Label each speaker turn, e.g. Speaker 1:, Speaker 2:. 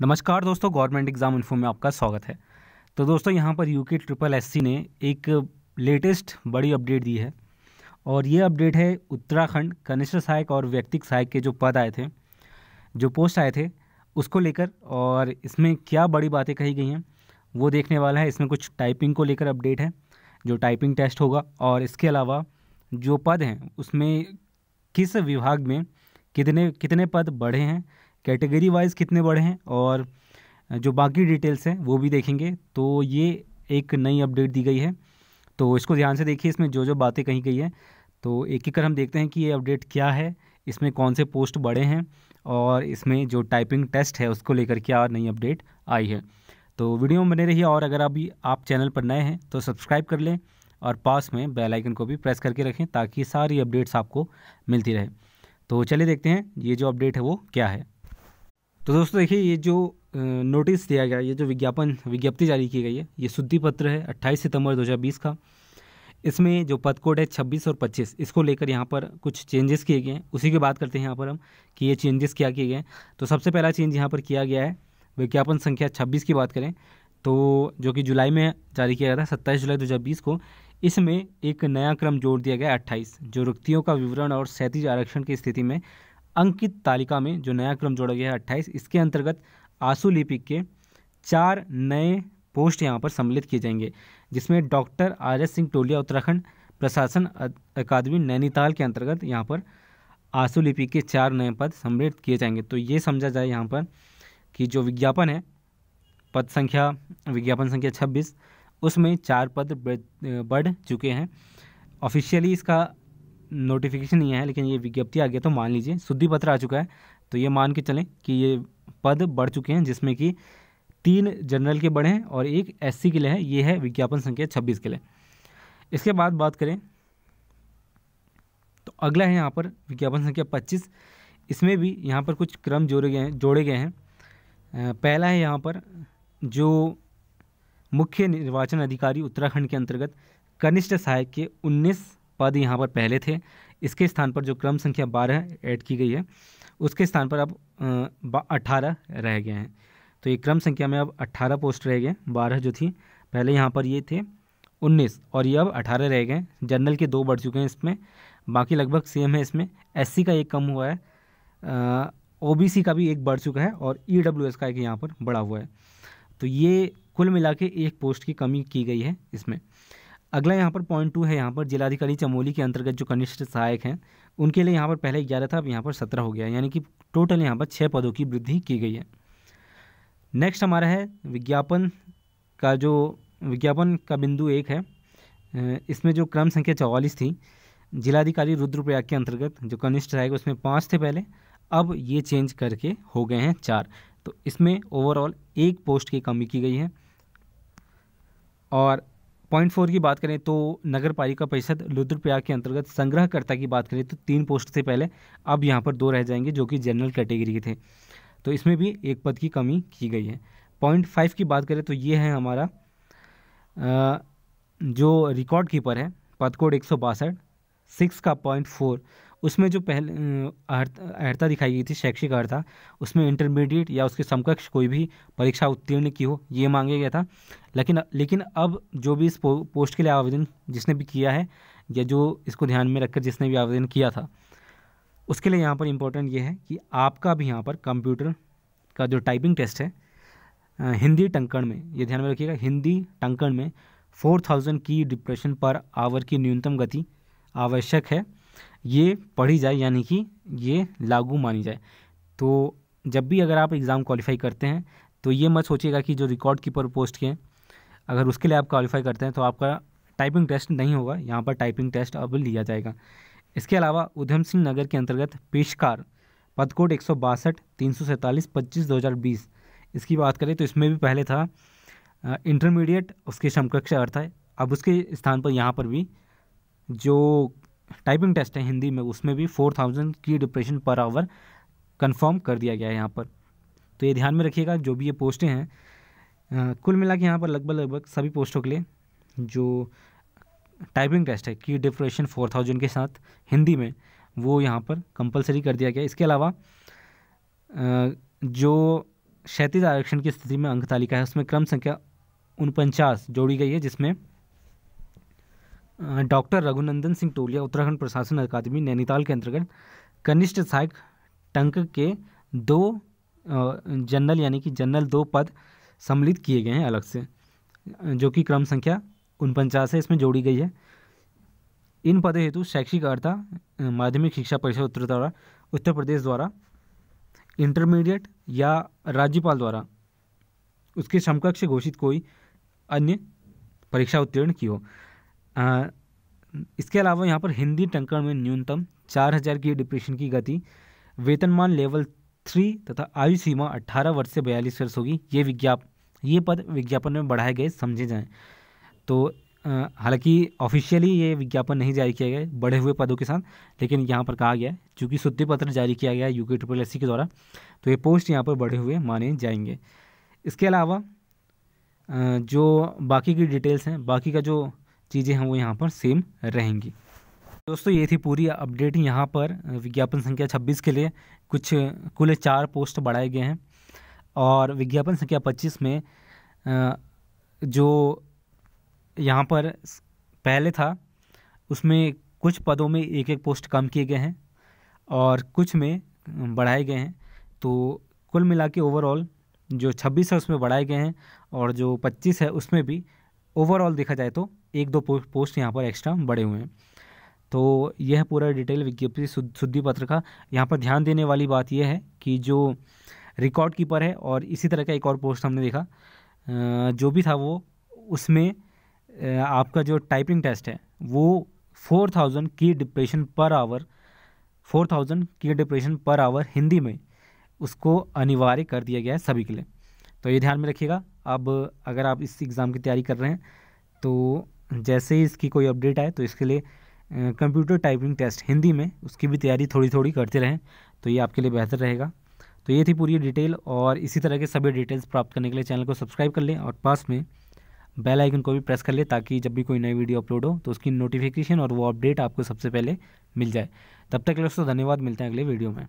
Speaker 1: नमस्कार दोस्तों government exam info में आपका स्वागत है तो दोस्तों यहाँ पर यू के ट्रिपल एस ने एक लेटेस्ट बड़ी अपडेट दी है और ये अपडेट है उत्तराखंड कनिष्ठ सहायक और व्यक्तिक सहायक के जो पद आए थे जो पोस्ट आए थे उसको लेकर और इसमें क्या बड़ी बातें कही गई हैं वो देखने वाला है इसमें कुछ टाइपिंग को लेकर अपडेट है जो टाइपिंग टेस्ट होगा और इसके अलावा जो पद हैं उसमें किस विभाग में कितने कितने पद बढ़े हैं कैटेगरी वाइज कितने बड़े हैं और जो बाकी डिटेल्स हैं वो भी देखेंगे तो ये एक नई अपडेट दी गई है तो इसको ध्यान से देखिए इसमें जो जो बातें कही गई हैं तो एक एक कर हम देखते हैं कि ये अपडेट क्या है इसमें कौन से पोस्ट बड़े हैं और इसमें जो टाइपिंग टेस्ट है उसको लेकर क्या नई अपडेट आई है तो वीडियो में बने रहिए और अगर अभी आप चैनल पर नए हैं तो सब्सक्राइब कर लें और पास में बेल आइकन को भी प्रेस करके रखें ताकि सारी अपडेट्स आपको मिलती रहे तो चलिए देखते हैं ये जो अपडेट है वो क्या है तो दोस्तों देखिए ये जो नोटिस दिया गया ये जो विज्ञापन विज्ञप्ति जारी की गई है ये शुद्धि पत्र है 28 सितंबर 2020 का इसमें जो पद कोड है 26 और 25 इसको लेकर यहाँ पर कुछ चेंजेस किए गए हैं उसी की बात करते हैं यहाँ पर हम कि ये चेंजेस क्या किए गए हैं तो सबसे पहला चेंज यहाँ पर किया गया है विज्ञापन संख्या छब्बीस की बात करें तो जो कि जुलाई में जारी किया गया था सत्ताईस जुलाई बीस को इसमें एक नया क्रम जोड़ दिया गया अट्ठाईस जो रुक्तियों का विवरण और सैतीज आरक्षण की स्थिति में अंकित तालिका में जो नया क्रम जोड़ा गया है अट्ठाईस इसके अंतर्गत आंसू लिपिक के चार नए पोस्ट यहाँ पर सम्मिलित किए जाएंगे जिसमें doctor R S Singh Tolia Uttarakhand प्रशासन अकादमी नैनीताल के अंतर्गत यहाँ पर आंसू लिपिक के चार नए पद सम्मिलित किए जाएंगे तो ये समझा जाए यहाँ पर कि जो विज्ञापन है पद संख्या विज्ञापन संख्या छब्बीस उसमें चार पद बढ़ चुके हैं ऑफिशियली इसका नोटिफिकेशन नहीं आया लेकिन ये विज्ञप्ति आ गया तो मान लीजिए शुद्धि पत्र आ चुका है तो ये मान के चलें कि ये पद बढ़ चुके हैं जिसमें कि तीन जनरल के बढ़े हैं और एक एस के लिए है ये है विज्ञापन संख्या छब्बीस के लिए इसके बाद बात करें तो अगला है यहाँ पर विज्ञापन संख्या पच्चीस इसमें भी यहाँ पर कुछ क्रम जोड़े गए हैं जोड़े गए हैं पहला है यहाँ पर जो मुख्य निर्वाचन अधिकारी उत्तराखंड के अंतर्गत कनिष्ठ सहायक के उन्नीस पद यहाँ पर पहले थे इसके स्थान पर जो क्रम संख्या बारह ऐड की गई है उसके स्थान पर अब अट्ठारह रह गए हैं तो ये क्रम संख्या में अब अट्ठारह पोस्ट रह गए बारह जो थी पहले यहाँ पर ये थे उन्नीस और ये अब अठारह रह गए जनरल के दो बढ़ चुके हैं इसमें बाकी लगभग सेम है इसमें एस का एक कम हुआ है ओ का भी एक बढ़ चुका है और ई e का एक यहाँ पर बढ़ा हुआ है तो ये कुल मिला के एक पोस्ट की कमी की गई है इसमें अगला यहाँ पर पॉइंट टू है यहाँ पर जिलाधिकारी चमोली के अंतर्गत जो कनिष्ठ सहायक हैं उनके लिए यहाँ पर पहले ग्यारह था अब यहाँ पर सत्रह हो गया यानी कि टोटल यहाँ पर छः पदों की वृद्धि की गई है नेक्स्ट हमारा है विज्ञापन का जो विज्ञापन का बिंदु एक है इसमें जो क्रम संख्या चौवालीस थी जिलाधिकारी रुद्रप्रयाग के अंतर्गत जो कनिष्ठ सहायक उसमें पाँच थे पहले अब ये चेंज करके हो गए हैं चार तो इसमें ओवरऑल एक पोस्ट की कमी की गई है और पॉइंट फोर की बात करें तो नगर पालिका परिषद रुद्रप्रयाग के अंतर्गत संग्रहकर्ता की बात करें तो तीन पोस्ट से पहले अब यहाँ पर दो रह जाएंगे जो कि जनरल कैटेगरी के थे तो इसमें भी एक पद की कमी की गई है पॉइंट फाइव की बात करें तो ये है हमारा जो रिकॉर्ड कीपर है पद कोड एक सौ बासठ सिक्स का पॉइंट फोर उसमें जो पहले अहर्ता दिखाई गई थी शैक्षिक अर्था उसमें इंटरमीडिएट या उसके समकक्ष कोई भी परीक्षा उत्तीर्ण की हो ये मांगा गया था लेकिन लेकिन अब जो भी इस पो, पोस्ट के लिए आवेदन जिसने भी किया है या जो इसको ध्यान में रखकर जिसने भी आवेदन किया था उसके लिए यहाँ पर इम्पोर्टेंट ये है कि आपका भी यहाँ पर कंप्यूटर का जो टाइपिंग टेस्ट है हिंदी टंकण में ये ध्यान में रखिएगा हिंदी टंकण में four thousand key depression per hour की न्यूनतम गति आवश्यक है ये पढ़ी जाए यानी कि ये लागू मानी जाए तो जब भी अगर आप एग्ज़ाम क्वालिफाई करते हैं तो ये मत सोचिएगा कि जो रिकॉर्ड कीपर पोस्ट के हैं अगर उसके लिए आप क्वालिफाई करते हैं तो आपका टाइपिंग टेस्ट नहीं होगा यहाँ पर टाइपिंग टेस्ट अब लिया जाएगा इसके अलावा उधम सिंह नगर के अंतर्गत पेशकार पद कोड एक सौ बासठ तीन सौ सैंतालीस पच्चीस दो हज़ार बीस इसकी बात करें तो इसमें भी पहले था इंटरमीडिएट उसके समकक्ष अर्थ है अब उसके स्थान पर यहाँ पर भी जो टाइपिंग टेस्ट है हिंदी में उसमें भी four thousand key depression per hour confirm कर दिया गया है यहाँ पर तो ये ध्यान में रखिएगा जो भी ये पोस्टें हैं कुल मिला के यहाँ पर लगभग लगभग सभी पोस्टों के लिए जो टाइपिंग टेस्ट है की डिप्रेशन फोर थाउजेंड के साथ हिंदी में वो यहाँ पर कंपलसरी कर दिया गया इसके अलावा जो क्षैतिज आरक्षण की स्थिति में अंक तालिका है उसमें क्रम संख्या उनपचास जोड़ी गई है जिसमें डॉक्टर रघुनंदन सिंह टोलिया उत्तराखंड प्रशासन अकादमी नैनीताल के अंतर्गत कनिष्ठ सहायक टंक के दो जनरल यानी कि जनरल दो पद सम्मिलित किए गए हैं अलग से जो कि क्रम संख्या उनपचास है इसमें जोड़ी गई है इन पद हेतु शैक्षिक अर्था माध्यमिक शिक्षा परिषद उत्तर द्वारा उत्तर प्रदेश द्वारा इंटरमीडिएट या राज्यपाल द्वारा उसके समकक्ष घोषित कोई अन्य परीक्षा उत्तीर्ण की हो आ, इसके अलावा यहाँ पर हिंदी टंकण में न्यूनतम चार हजार की डिप्रेशन की गति वेतनमान लेवल थ्री तथा आयु सीमा अट्ठारह वर्ष से बयालीस वर्ष होगी ये विज्ञाप ये पद विज्ञापन में बढ़ाए गए समझे जाएँ तो हालांकि ऑफिशियली ये विज्ञापन नहीं जारी किया गया बढ़े हुए पदों के साथ लेकिन यहाँ पर कहा गया है चूँकि शुद्धि पत्र जारी किया गया यू के ट्रिपल एस के द्वारा तो ये पोस्ट यहाँ पर बढ़े हुए माने जाएंगे इसके अलावा जो बाकी की डिटेल्स हैं बाकी का जो चीज़ें हैं वो यहाँ पर सेम रहेंगी दोस्तों ये थी पूरी अपडेट यहाँ पर विज्ञापन संख्या 26 के लिए कुछ कुल चार पोस्ट बढ़ाए गए हैं और विज्ञापन संख्या 25 में जो यहाँ पर पहले था उसमें कुछ पदों में एक एक पोस्ट कम किए गए हैं और कुछ में बढ़ाए गए हैं तो कुल मिला के ओवरऑल जो 26 है उसमें बढ़ाए गए हैं और जो 25 है उसमें भी ओवरऑल देखा जाए तो एक दो पोस्ट यहाँ पर एक्स्ट्रा बढ़े हुए हैं तो यह है पूरा डिटेल विज्ञप्ति शुद्धि पत्र का यहाँ पर ध्यान देने वाली बात यह है कि जो रिकॉर्ड कीपर है और इसी तरह का एक और पोस्ट हमने देखा जो भी था वो उसमें आपका जो टाइपिंग टेस्ट है वो four thousand key depression per hour four thousand key depression per hour Hindi में उसको अनिवार्य कर दिया गया है सभी के लिए तो ये ध्यान में रखिएगा अब अगर आप इस एग्ज़ाम की तैयारी कर रहे हैं तो जैसे ही इसकी कोई अपडेट आए तो इसके लिए कंप्यूटर टाइपिंग टेस्ट हिंदी में उसकी भी तैयारी थोड़ी थोड़ी करते रहें तो ये आपके लिए बेहतर रहेगा तो ये थी पूरी डिटेल और इसी तरह के सभी डिटेल्स प्राप्त करने के लिए चैनल को सब्सक्राइब कर लें और पास में बेल आइकन को भी प्रेस कर लें ताकि जब भी कोई नई वीडियो अपलोड हो तो उसकी नोटिफिकेशन और वो अपडेट आपको सबसे पहले मिल जाए तब तक दोस्तों धन्यवाद मिलते हैं अगले वीडियो में